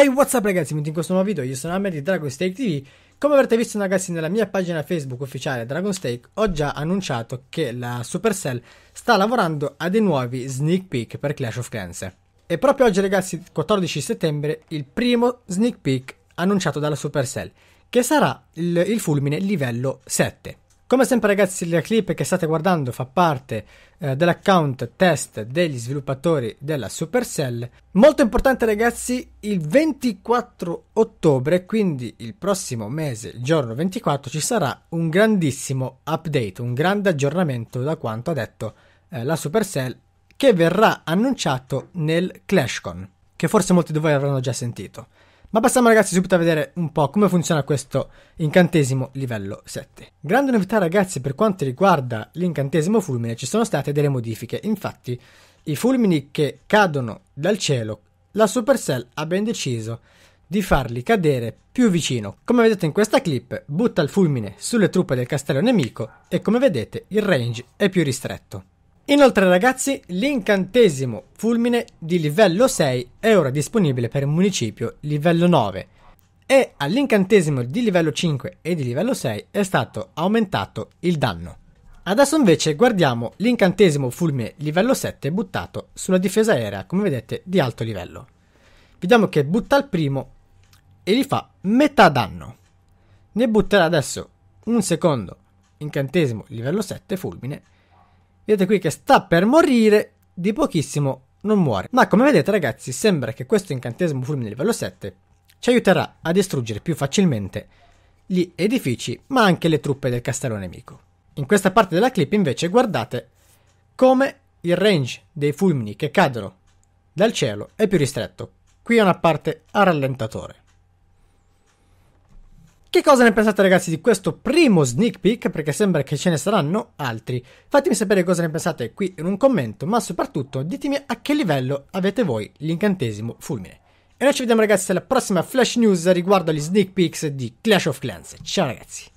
Hey, what's up ragazzi, benvenuti in questo nuovo video, io sono Amer di Dragon Stake TV Come avrete visto ragazzi nella mia pagina Facebook ufficiale Dragon Stake Ho già annunciato che la Supercell sta lavorando a dei nuovi sneak peek per Clash of Clans E proprio oggi ragazzi, 14 settembre, il primo sneak peek annunciato dalla Supercell Che sarà il, il fulmine livello 7 come sempre ragazzi la clip che state guardando fa parte eh, dell'account test degli sviluppatori della Supercell. Molto importante ragazzi, il 24 ottobre, quindi il prossimo mese, giorno 24, ci sarà un grandissimo update, un grande aggiornamento da quanto ha detto eh, la Supercell che verrà annunciato nel ClashCon, che forse molti di voi avranno già sentito. Ma passiamo ragazzi subito a vedere un po' come funziona questo incantesimo livello 7. Grande novità ragazzi per quanto riguarda l'incantesimo fulmine ci sono state delle modifiche, infatti i fulmini che cadono dal cielo la Supercell ha ben deciso di farli cadere più vicino. Come vedete in questa clip butta il fulmine sulle truppe del castello nemico e come vedete il range è più ristretto. Inoltre ragazzi l'incantesimo fulmine di livello 6 è ora disponibile per il municipio livello 9 e all'incantesimo di livello 5 e di livello 6 è stato aumentato il danno. Adesso invece guardiamo l'incantesimo fulmine livello 7 buttato sulla difesa aerea come vedete di alto livello. Vediamo che butta il primo e gli fa metà danno. Ne butterà adesso un secondo incantesimo livello 7 fulmine Vedete qui che sta per morire, di pochissimo non muore. Ma come vedete ragazzi, sembra che questo incantesimo fulmine livello 7 ci aiuterà a distruggere più facilmente gli edifici, ma anche le truppe del castello nemico. In questa parte della clip invece guardate come il range dei fulmini che cadono dal cielo è più ristretto. Qui è una parte a rallentatore. Che cosa ne pensate ragazzi di questo primo sneak peek? Perché sembra che ce ne saranno altri. Fatemi sapere cosa ne pensate qui in un commento, ma soprattutto ditemi a che livello avete voi l'incantesimo fulmine. E noi ci vediamo ragazzi alla prossima flash news riguardo agli sneak peeks di Clash of Clans. Ciao ragazzi!